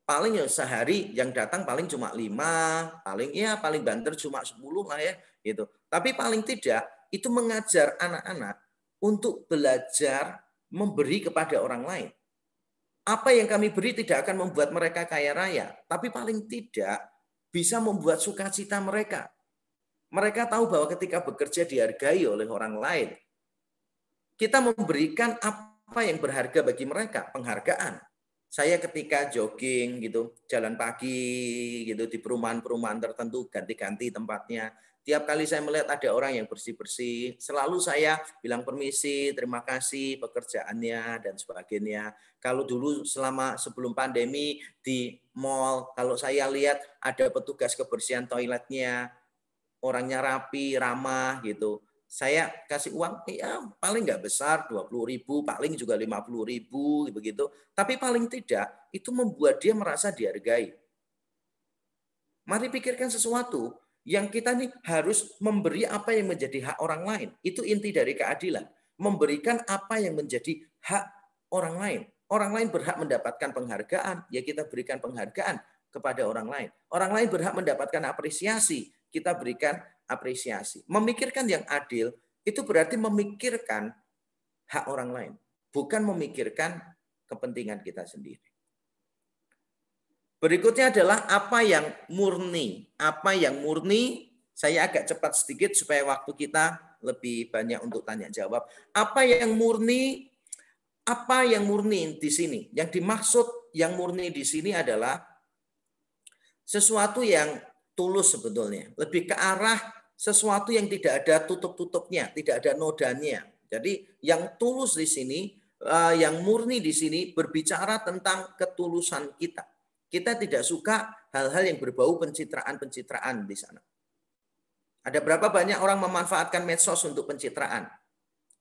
Paling ya sehari yang datang paling cuma lima, paling ya paling banter cuma sepuluh lah ya gitu. Tapi paling tidak itu mengajar anak-anak untuk belajar memberi kepada orang lain. Apa yang kami beri tidak akan membuat mereka kaya raya, tapi paling tidak bisa membuat sukacita mereka. Mereka tahu bahwa ketika bekerja dihargai oleh orang lain. Kita memberikan apa yang berharga bagi mereka, penghargaan. Saya ketika jogging gitu, jalan pagi gitu di perumahan-perumahan tertentu ganti-ganti tempatnya Tiap kali saya melihat ada orang yang bersih-bersih, selalu saya bilang permisi, terima kasih pekerjaannya dan sebagainya. Kalau dulu selama sebelum pandemi di mall, kalau saya lihat ada petugas kebersihan toiletnya, orangnya rapi, ramah gitu. Saya kasih uang, ya paling nggak besar, 20 ribu, paling juga 50 ribu, begitu. Tapi paling tidak, itu membuat dia merasa dihargai. Mari pikirkan sesuatu, yang kita nih harus memberi apa yang menjadi hak orang lain. Itu inti dari keadilan. Memberikan apa yang menjadi hak orang lain. Orang lain berhak mendapatkan penghargaan, ya kita berikan penghargaan kepada orang lain. Orang lain berhak mendapatkan apresiasi, kita berikan apresiasi. Memikirkan yang adil itu berarti memikirkan hak orang lain, bukan memikirkan kepentingan kita sendiri. Berikutnya adalah apa yang murni. Apa yang murni, saya agak cepat sedikit supaya waktu kita lebih banyak untuk tanya jawab. Apa yang murni? Apa yang murni di sini? Yang dimaksud yang murni di sini adalah sesuatu yang tulus sebetulnya, lebih ke arah sesuatu yang tidak ada tutup-tutupnya, tidak ada nodanya. Jadi yang tulus di sini, eh, yang murni di sini berbicara tentang ketulusan kita kita tidak suka hal-hal yang berbau pencitraan-pencitraan di sana. Ada berapa banyak orang memanfaatkan medsos untuk pencitraan?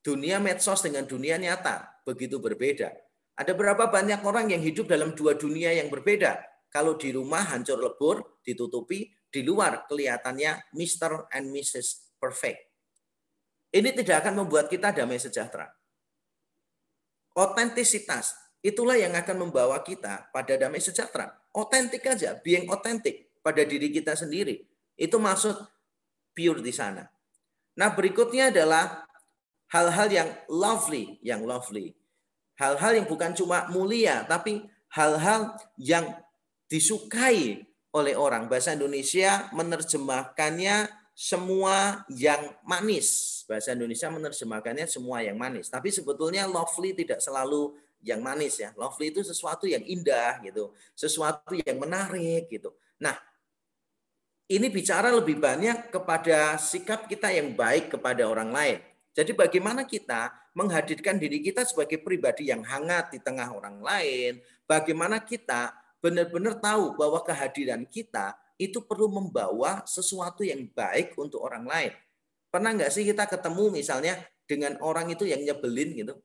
Dunia medsos dengan dunia nyata begitu berbeda. Ada berapa banyak orang yang hidup dalam dua dunia yang berbeda? Kalau di rumah hancur lebur, ditutupi, di luar kelihatannya Mr. and Mrs. Perfect. Ini tidak akan membuat kita damai sejahtera. Otentisitas Itulah yang akan membawa kita pada damai sejahtera. Otentik aja, being otentik pada diri kita sendiri. Itu maksud pure di sana. Nah berikutnya adalah hal-hal yang lovely, yang lovely. Hal-hal yang bukan cuma mulia, tapi hal-hal yang disukai oleh orang. Bahasa Indonesia menerjemahkannya semua yang manis. Bahasa Indonesia menerjemahkannya semua yang manis. Tapi sebetulnya lovely tidak selalu yang manis ya. Lovely itu sesuatu yang indah gitu, sesuatu yang menarik gitu. Nah, ini bicara lebih banyak kepada sikap kita yang baik kepada orang lain. Jadi bagaimana kita menghadirkan diri kita sebagai pribadi yang hangat di tengah orang lain, bagaimana kita benar-benar tahu bahwa kehadiran kita itu perlu membawa sesuatu yang baik untuk orang lain. Pernah nggak sih kita ketemu misalnya dengan orang itu yang nyebelin gitu?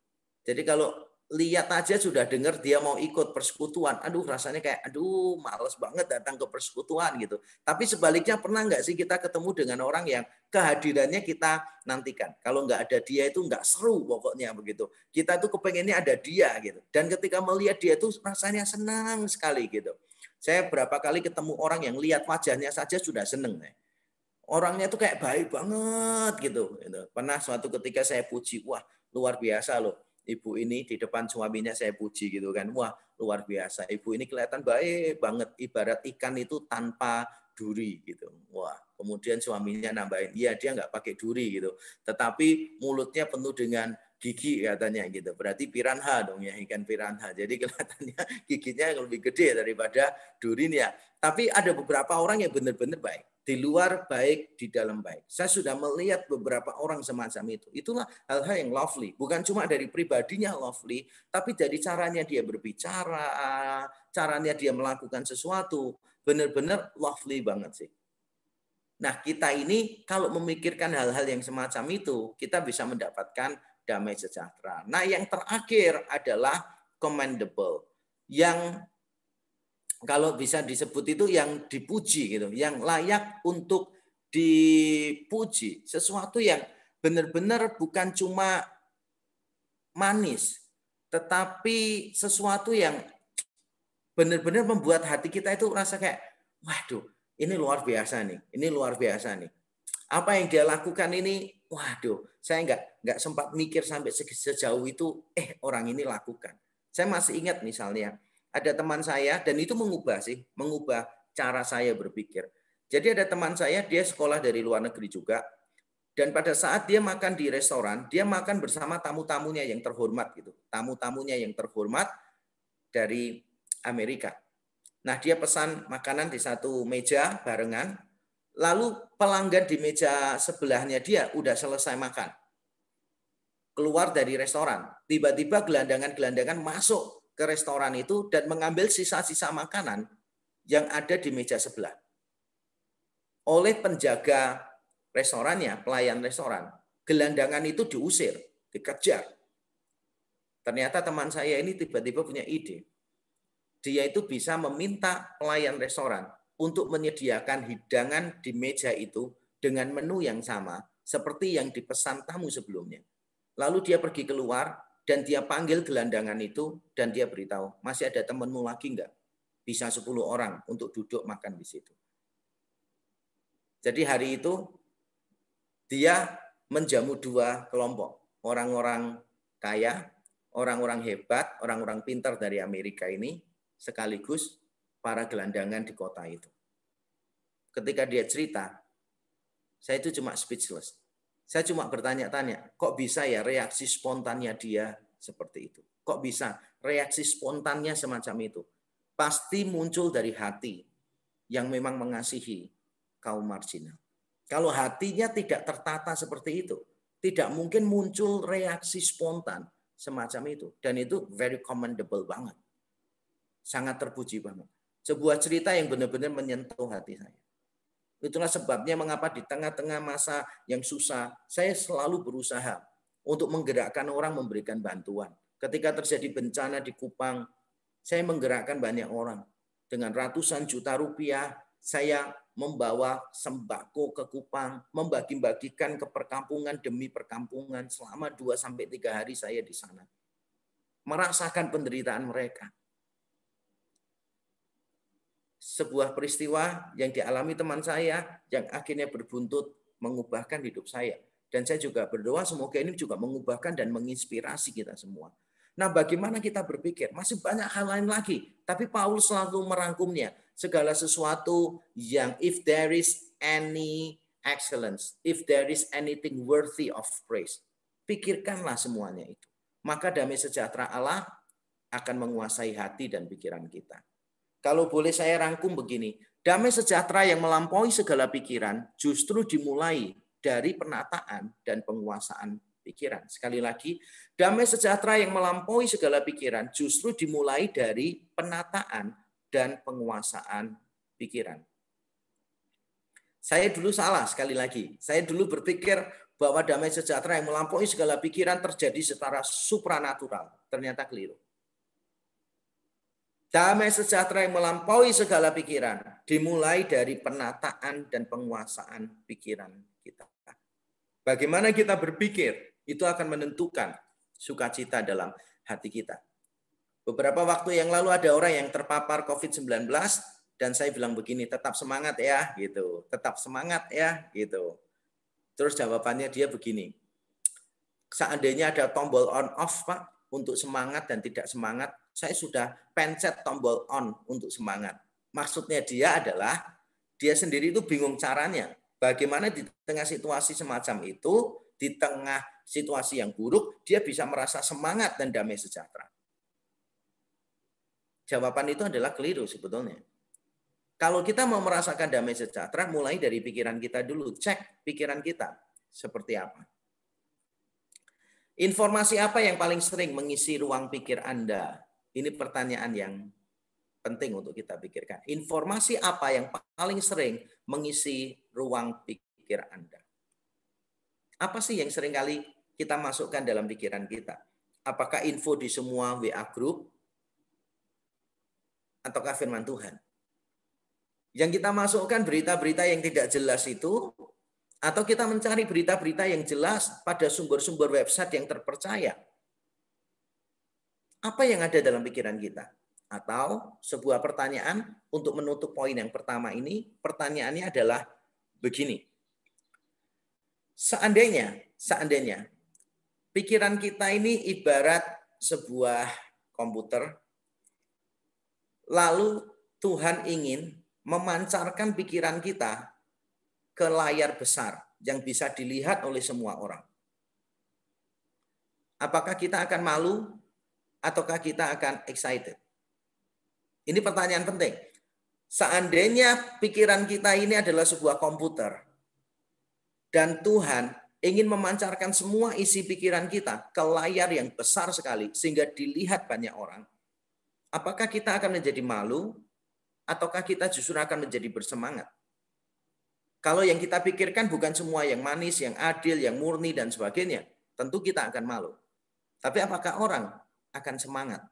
Jadi kalau lihat aja sudah dengar dia mau ikut persekutuan. Aduh rasanya kayak aduh males banget datang ke persekutuan gitu. Tapi sebaliknya pernah nggak sih kita ketemu dengan orang yang kehadirannya kita nantikan. Kalau nggak ada dia itu nggak seru pokoknya begitu. Kita tuh kepengennya ada dia gitu. Dan ketika melihat dia tuh rasanya senang sekali gitu. Saya berapa kali ketemu orang yang lihat wajahnya saja sudah seneng. Ya orangnya tuh kayak baik banget gitu, gitu. Pernah suatu ketika saya puji, wah luar biasa loh ibu ini di depan suaminya saya puji gitu kan. Wah, luar biasa. Ibu ini kelihatan baik banget ibarat ikan itu tanpa duri gitu. Wah, kemudian suaminya nambahin, "Iya, dia nggak pakai duri gitu. Tetapi mulutnya penuh dengan gigi katanya gitu. Berarti piranha dong ya, ikan piranha. Jadi kelihatannya giginya lebih gede daripada durinya. Tapi ada beberapa orang yang benar-benar baik di luar baik, di dalam baik. Saya sudah melihat beberapa orang semacam itu. Itulah hal-hal yang lovely. Bukan cuma dari pribadinya lovely, tapi dari caranya dia berbicara, caranya dia melakukan sesuatu. Benar-benar lovely banget sih. Nah kita ini kalau memikirkan hal-hal yang semacam itu, kita bisa mendapatkan damai sejahtera. Nah yang terakhir adalah commendable. Yang kalau bisa disebut itu yang dipuji gitu, yang layak untuk dipuji, sesuatu yang benar-benar bukan cuma manis, tetapi sesuatu yang benar-benar membuat hati kita itu rasa kayak, waduh, ini luar biasa nih, ini luar biasa nih. Apa yang dia lakukan ini, waduh, saya nggak nggak sempat mikir sampai sejauh itu, eh orang ini lakukan. Saya masih ingat misalnya, ada teman saya dan itu mengubah sih, mengubah cara saya berpikir. Jadi ada teman saya dia sekolah dari luar negeri juga dan pada saat dia makan di restoran, dia makan bersama tamu-tamunya yang terhormat gitu. Tamu-tamunya yang terhormat dari Amerika. Nah, dia pesan makanan di satu meja barengan, lalu pelanggan di meja sebelahnya dia udah selesai makan. Keluar dari restoran, tiba-tiba gelandangan-gelandangan masuk ke restoran itu dan mengambil sisa-sisa makanan yang ada di meja sebelah. Oleh penjaga restorannya, pelayan restoran, gelandangan itu diusir, dikejar. Ternyata teman saya ini tiba-tiba punya ide. Dia itu bisa meminta pelayan restoran untuk menyediakan hidangan di meja itu dengan menu yang sama seperti yang dipesan tamu sebelumnya. Lalu dia pergi keluar, dan dia panggil gelandangan itu dan dia beritahu, masih ada temanmu lagi enggak? Bisa 10 orang untuk duduk makan di situ. Jadi hari itu dia menjamu dua kelompok. Orang-orang kaya, orang-orang hebat, orang-orang pintar dari Amerika ini sekaligus para gelandangan di kota itu. Ketika dia cerita, saya itu cuma speechless. Saya cuma bertanya-tanya, kok bisa ya reaksi spontannya dia seperti itu? Kok bisa reaksi spontannya semacam itu? Pasti muncul dari hati yang memang mengasihi kaum marginal. Kalau hatinya tidak tertata seperti itu, tidak mungkin muncul reaksi spontan semacam itu. Dan itu very commendable banget. Sangat terpuji banget. Sebuah cerita yang benar-benar menyentuh hati saya. Itulah sebabnya mengapa di tengah-tengah masa yang susah, saya selalu berusaha untuk menggerakkan orang memberikan bantuan. Ketika terjadi bencana di Kupang, saya menggerakkan banyak orang. Dengan ratusan juta rupiah, saya membawa sembako ke Kupang, membagi-bagikan ke perkampungan demi perkampungan selama 2 sampai 3 hari saya di sana. Merasakan penderitaan mereka sebuah peristiwa yang dialami teman saya yang akhirnya berbuntut mengubahkan hidup saya. Dan saya juga berdoa semoga ini juga mengubahkan dan menginspirasi kita semua. Nah, bagaimana kita berpikir? Masih banyak hal lain lagi, tapi Paulus selalu merangkumnya. Segala sesuatu yang if there is any excellence, if there is anything worthy of praise, pikirkanlah semuanya itu. Maka damai sejahtera Allah akan menguasai hati dan pikiran kita. Kalau boleh saya rangkum begini, damai sejahtera yang melampaui segala pikiran justru dimulai dari penataan dan penguasaan pikiran. Sekali lagi, damai sejahtera yang melampaui segala pikiran justru dimulai dari penataan dan penguasaan pikiran. Saya dulu salah sekali lagi. Saya dulu berpikir bahwa damai sejahtera yang melampaui segala pikiran terjadi secara supranatural. Ternyata keliru. Damai sejahtera yang melampaui segala pikiran. Dimulai dari penataan dan penguasaan pikiran kita. Bagaimana kita berpikir, itu akan menentukan sukacita dalam hati kita. Beberapa waktu yang lalu ada orang yang terpapar COVID-19 dan saya bilang begini, tetap semangat ya, gitu. Tetap semangat ya, gitu. Terus jawabannya dia begini. Seandainya ada tombol on off, Pak, untuk semangat dan tidak semangat, saya sudah pencet tombol on untuk semangat. Maksudnya dia adalah dia sendiri itu bingung caranya. Bagaimana di tengah situasi semacam itu, di tengah situasi yang buruk, dia bisa merasa semangat dan damai sejahtera. Jawaban itu adalah keliru sebetulnya. Kalau kita mau merasakan damai sejahtera, mulai dari pikiran kita dulu. Cek pikiran kita seperti apa. Informasi apa yang paling sering mengisi ruang pikir Anda? Ini pertanyaan yang penting untuk kita pikirkan. Informasi apa yang paling sering mengisi ruang pikir Anda? Apa sih yang sering kali kita masukkan dalam pikiran kita? Apakah info di semua WA group ataukah firman Tuhan? Yang kita masukkan berita-berita yang tidak jelas itu atau kita mencari berita-berita yang jelas pada sumber-sumber website yang terpercaya apa yang ada dalam pikiran kita? Atau sebuah pertanyaan untuk menutup poin yang pertama ini, pertanyaannya adalah begini. Seandainya, seandainya pikiran kita ini ibarat sebuah komputer, lalu Tuhan ingin memancarkan pikiran kita ke layar besar yang bisa dilihat oleh semua orang. Apakah kita akan malu ataukah kita akan excited? Ini pertanyaan penting. Seandainya pikiran kita ini adalah sebuah komputer dan Tuhan ingin memancarkan semua isi pikiran kita ke layar yang besar sekali sehingga dilihat banyak orang, apakah kita akan menjadi malu ataukah kita justru akan menjadi bersemangat? Kalau yang kita pikirkan bukan semua yang manis, yang adil, yang murni, dan sebagainya, tentu kita akan malu. Tapi apakah orang akan semangat.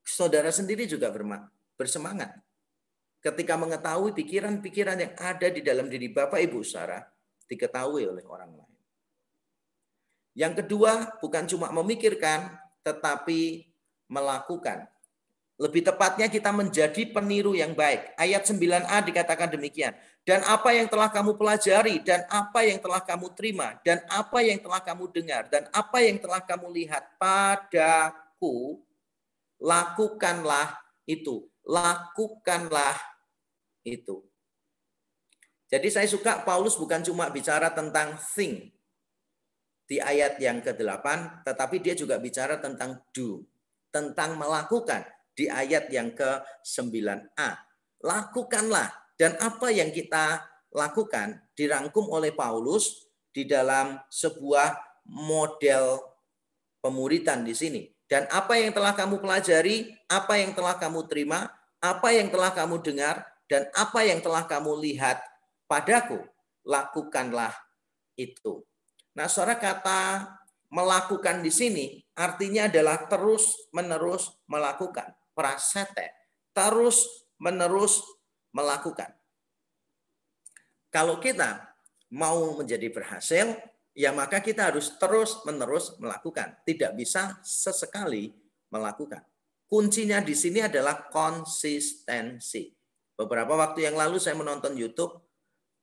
Saudara sendiri juga bersemangat. Ketika mengetahui pikiran-pikiran yang ada di dalam diri Bapak Ibu Sarah diketahui oleh orang lain. Yang kedua, bukan cuma memikirkan, tetapi melakukan. Lebih tepatnya kita menjadi peniru yang baik. Ayat 9a dikatakan demikian. Dan apa yang telah kamu pelajari, dan apa yang telah kamu terima, dan apa yang telah kamu dengar, dan apa yang telah kamu lihat pada aku, lakukanlah itu. Lakukanlah itu. Jadi saya suka Paulus bukan cuma bicara tentang thing di ayat yang ke-8, tetapi dia juga bicara tentang do, tentang melakukan di ayat yang ke-9a. Lakukanlah dan apa yang kita lakukan dirangkum oleh Paulus di dalam sebuah model pemuritan di sini. Dan apa yang telah kamu pelajari, apa yang telah kamu terima, apa yang telah kamu dengar, dan apa yang telah kamu lihat padaku, lakukanlah itu. Nah, suara kata melakukan di sini artinya adalah terus-menerus melakukan. Prasete, terus-menerus melakukan. Kalau kita mau menjadi berhasil, ya maka kita harus terus-menerus melakukan. Tidak bisa sesekali melakukan. Kuncinya di sini adalah konsistensi. Beberapa waktu yang lalu saya menonton YouTube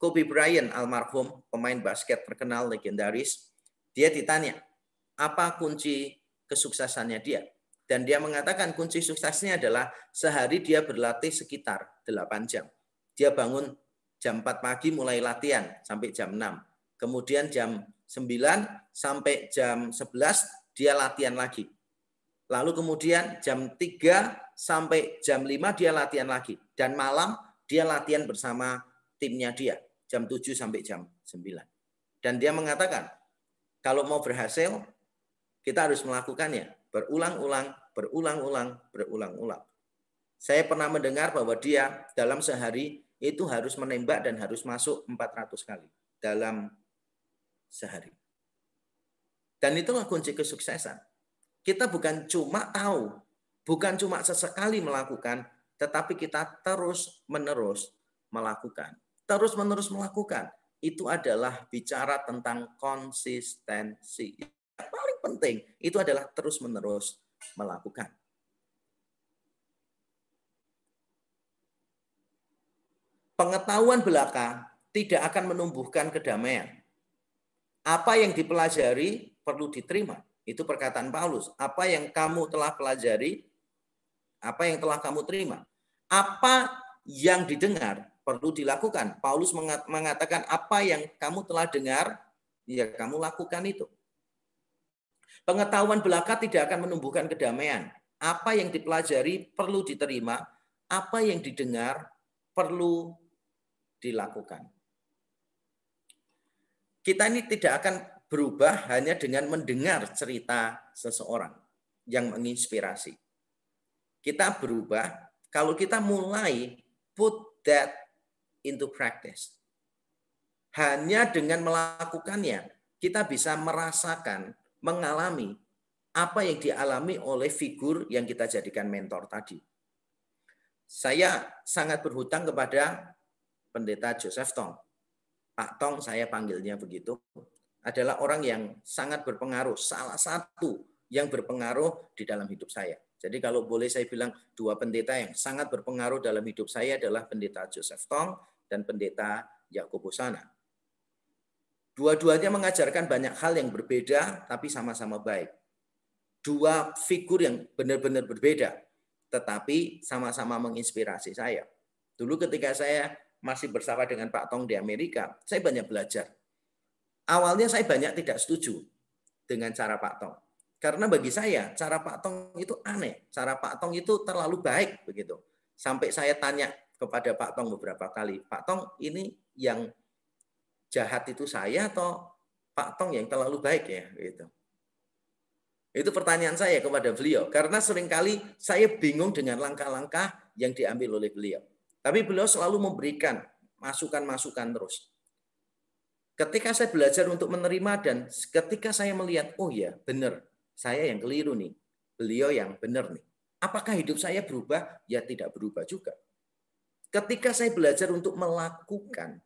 Kobe Bryant almarhum pemain basket terkenal legendaris, dia ditanya, apa kunci kesuksesannya dia? Dan dia mengatakan kunci suksesnya adalah sehari dia berlatih sekitar 8 jam. Dia bangun jam 4 pagi mulai latihan sampai jam 6. Kemudian jam 9 sampai jam 11 dia latihan lagi. Lalu kemudian jam 3 sampai jam 5 dia latihan lagi. Dan malam dia latihan bersama timnya dia. Jam 7 sampai jam 9. Dan dia mengatakan, kalau mau berhasil, kita harus melakukannya. Berulang-ulang, berulang-ulang, berulang-ulang. Saya pernah mendengar bahwa dia dalam sehari itu harus menembak dan harus masuk 400 kali. Dalam sehari. Dan itulah kunci kesuksesan. Kita bukan cuma tahu, bukan cuma sesekali melakukan, tetapi kita terus-menerus melakukan. Terus-menerus melakukan. Itu adalah bicara tentang konsistensi. Yang paling penting itu adalah terus-menerus melakukan. Pengetahuan belaka tidak akan menumbuhkan kedamaian. Apa yang dipelajari perlu diterima. Itu perkataan Paulus. Apa yang kamu telah pelajari, apa yang telah kamu terima. Apa yang didengar perlu dilakukan. Paulus mengatakan apa yang kamu telah dengar, ya kamu lakukan itu. Pengetahuan belaka tidak akan menumbuhkan kedamaian. Apa yang dipelajari perlu diterima, apa yang didengar perlu dilakukan. Kita ini tidak akan berubah hanya dengan mendengar cerita seseorang yang menginspirasi. Kita berubah kalau kita mulai put that into practice. Hanya dengan melakukannya, kita bisa merasakan, mengalami apa yang dialami oleh figur yang kita jadikan mentor tadi. Saya sangat berhutang kepada pendeta Joseph Tong Pak Tong saya panggilnya begitu, adalah orang yang sangat berpengaruh, salah satu yang berpengaruh di dalam hidup saya. Jadi kalau boleh saya bilang dua pendeta yang sangat berpengaruh dalam hidup saya adalah pendeta Joseph Tong dan pendeta Yakobusana. Dua-duanya mengajarkan banyak hal yang berbeda tapi sama-sama baik. Dua figur yang benar-benar berbeda tetapi sama-sama menginspirasi saya. Dulu ketika saya masih bersama dengan Pak Tong di Amerika, saya banyak belajar. Awalnya saya banyak tidak setuju dengan cara Pak Tong. Karena bagi saya cara Pak Tong itu aneh, cara Pak Tong itu terlalu baik begitu. Sampai saya tanya kepada Pak Tong beberapa kali, Pak Tong ini yang jahat itu saya atau Pak Tong yang terlalu baik ya gitu. Itu pertanyaan saya kepada beliau karena seringkali saya bingung dengan langkah-langkah yang diambil oleh beliau. Tapi beliau selalu memberikan masukan-masukan terus. Ketika saya belajar untuk menerima dan ketika saya melihat, oh ya benar, saya yang keliru nih, beliau yang benar nih. Apakah hidup saya berubah? Ya tidak berubah juga. Ketika saya belajar untuk melakukan,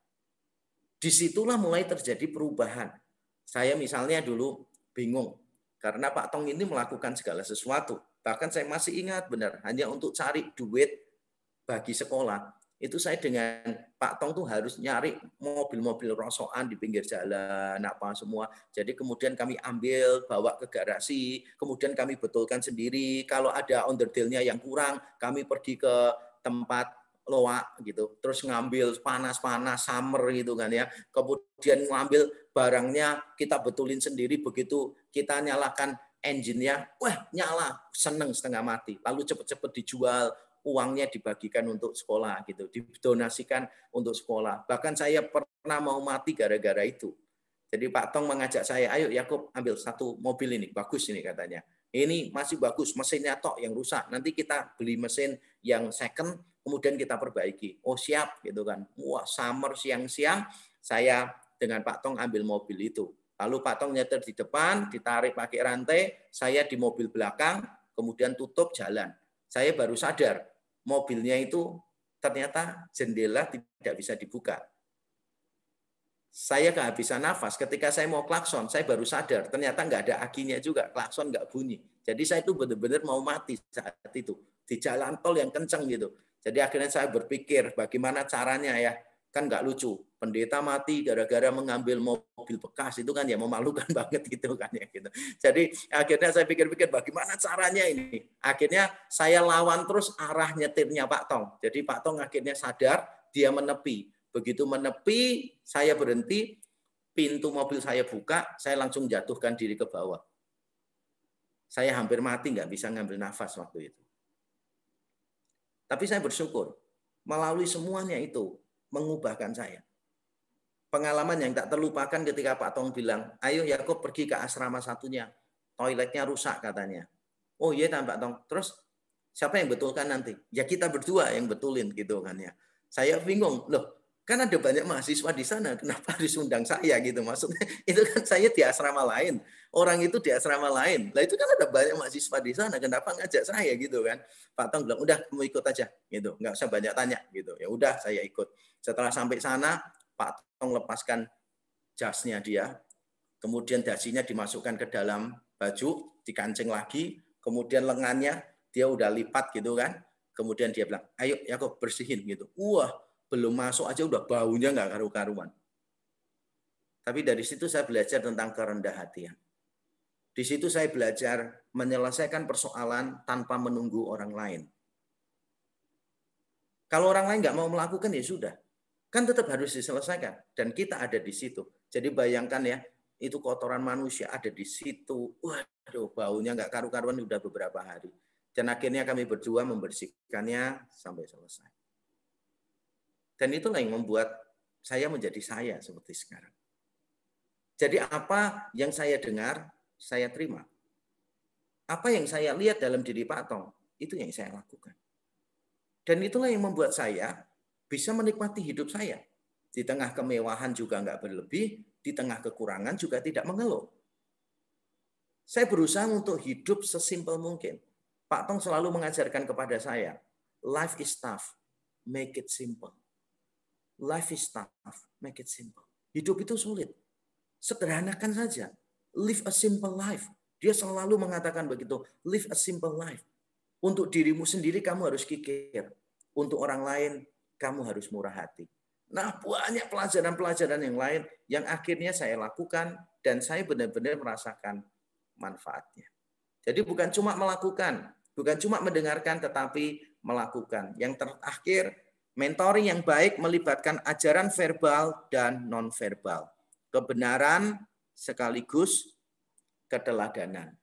disitulah mulai terjadi perubahan. Saya misalnya dulu bingung, karena Pak Tong ini melakukan segala sesuatu. Bahkan saya masih ingat benar, hanya untuk cari duit bagi sekolah itu saya dengan Pak Tong tuh harus nyari mobil-mobil rosokan di pinggir jalan apa semua. Jadi kemudian kami ambil bawa ke garasi, kemudian kami betulkan sendiri. Kalau ada onderdilnya yang kurang, kami pergi ke tempat loak gitu. Terus ngambil panas-panas summer gitu kan ya. Kemudian ngambil barangnya kita betulin sendiri begitu kita nyalakan engine-nya, wah nyala, seneng setengah mati. Lalu cepet-cepet dijual, uangnya dibagikan untuk sekolah gitu, didonasikan untuk sekolah. Bahkan saya pernah mau mati gara-gara itu. Jadi Pak Tong mengajak saya, ayo Yakub ambil satu mobil ini, bagus ini katanya. Ini masih bagus, mesinnya tok yang rusak. Nanti kita beli mesin yang second, kemudian kita perbaiki. Oh siap gitu kan. Wah summer siang-siang saya dengan Pak Tong ambil mobil itu. Lalu Pak Tong nyetir di depan, ditarik pakai rantai, saya di mobil belakang, kemudian tutup jalan. Saya baru sadar mobilnya itu ternyata jendela tidak bisa dibuka. Saya kehabisan nafas. Ketika saya mau klakson, saya baru sadar. Ternyata nggak ada akinya juga. Klakson nggak bunyi. Jadi saya itu benar-benar mau mati saat itu. Di jalan tol yang kenceng gitu. Jadi akhirnya saya berpikir bagaimana caranya ya Kan nggak lucu. Pendeta mati gara-gara mengambil mobil bekas itu kan ya memalukan banget gitu kan ya gitu. Jadi akhirnya saya pikir-pikir bagaimana caranya ini. Akhirnya saya lawan terus arah nyetirnya Pak Tong. Jadi Pak Tong akhirnya sadar dia menepi. Begitu menepi, saya berhenti, pintu mobil saya buka, saya langsung jatuhkan diri ke bawah. Saya hampir mati, nggak bisa ngambil nafas waktu itu. Tapi saya bersyukur melalui semuanya itu mengubahkan saya. Pengalaman yang tak terlupakan ketika Pak Tong bilang, ayo Yakob pergi ke asrama satunya, toiletnya rusak katanya. Oh iya Pak Tong, terus siapa yang betulkan nanti? Ya kita berdua yang betulin gitu kan ya. Saya bingung, loh karena ada banyak mahasiswa di sana, kenapa harus undang saya gitu maksudnya? Itu kan saya di asrama lain, orang itu di asrama lain. Nah itu kan ada banyak mahasiswa di sana, kenapa ngajak saya gitu kan? Pak Tong bilang, udah mau ikut aja gitu, nggak usah banyak tanya gitu. Ya udah saya ikut. Setelah sampai sana, Pak Tong lepaskan jasnya dia, kemudian dasinya dimasukkan ke dalam baju, dikancing lagi, kemudian lengannya dia udah lipat gitu kan, kemudian dia bilang, ayo ya Yakob bersihin gitu. Wah, belum masuk aja udah baunya nggak karu-karuan. Tapi dari situ saya belajar tentang kerendah hatian. Ya. Di situ saya belajar menyelesaikan persoalan tanpa menunggu orang lain. Kalau orang lain nggak mau melakukan ya sudah. Kan tetap harus diselesaikan. Dan kita ada di situ. Jadi bayangkan ya, itu kotoran manusia ada di situ. Waduh, baunya nggak karu-karuan udah beberapa hari. Dan akhirnya kami berdua membersihkannya sampai selesai. Dan itulah yang membuat saya menjadi saya seperti sekarang. Jadi apa yang saya dengar, saya terima. Apa yang saya lihat dalam diri Pak Tong, itu yang saya lakukan. Dan itulah yang membuat saya bisa menikmati hidup saya. Di tengah kemewahan juga nggak berlebih, di tengah kekurangan juga tidak mengeluh. Saya berusaha untuk hidup sesimpel mungkin. Pak Tong selalu mengajarkan kepada saya, life is tough, make it simple. Life is tough. Make it simple. Hidup itu sulit. Sederhanakan saja. Live a simple life. Dia selalu mengatakan begitu. Live a simple life. Untuk dirimu sendiri kamu harus kikir. Untuk orang lain kamu harus murah hati. Nah banyak pelajaran-pelajaran yang lain yang akhirnya saya lakukan dan saya benar-benar merasakan manfaatnya. Jadi bukan cuma melakukan, bukan cuma mendengarkan tetapi melakukan. Yang terakhir Mentoring yang baik melibatkan ajaran verbal dan nonverbal, kebenaran sekaligus keteladanan.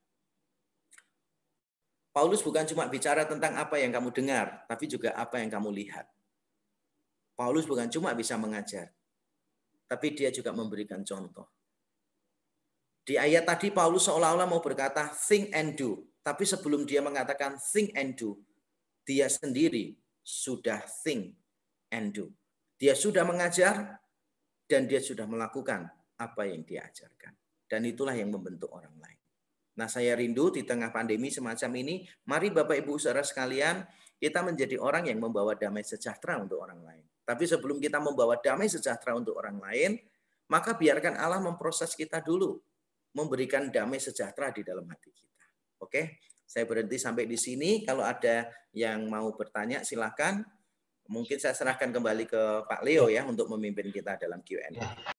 Paulus bukan cuma bicara tentang apa yang kamu dengar, tapi juga apa yang kamu lihat. Paulus bukan cuma bisa mengajar, tapi dia juga memberikan contoh. Di ayat tadi Paulus seolah-olah mau berkata think and do, tapi sebelum dia mengatakan think and do, dia sendiri sudah think and do. Dia sudah mengajar dan dia sudah melakukan apa yang dia ajarkan Dan itulah yang membentuk orang lain. Nah, saya rindu di tengah pandemi semacam ini, mari Bapak Ibu Saudara sekalian, kita menjadi orang yang membawa damai sejahtera untuk orang lain. Tapi sebelum kita membawa damai sejahtera untuk orang lain, maka biarkan Allah memproses kita dulu, memberikan damai sejahtera di dalam hati kita. Oke? Saya berhenti sampai di sini. Kalau ada yang mau bertanya silakan mungkin saya serahkan kembali ke Pak Leo ya untuk memimpin kita dalam Q&A.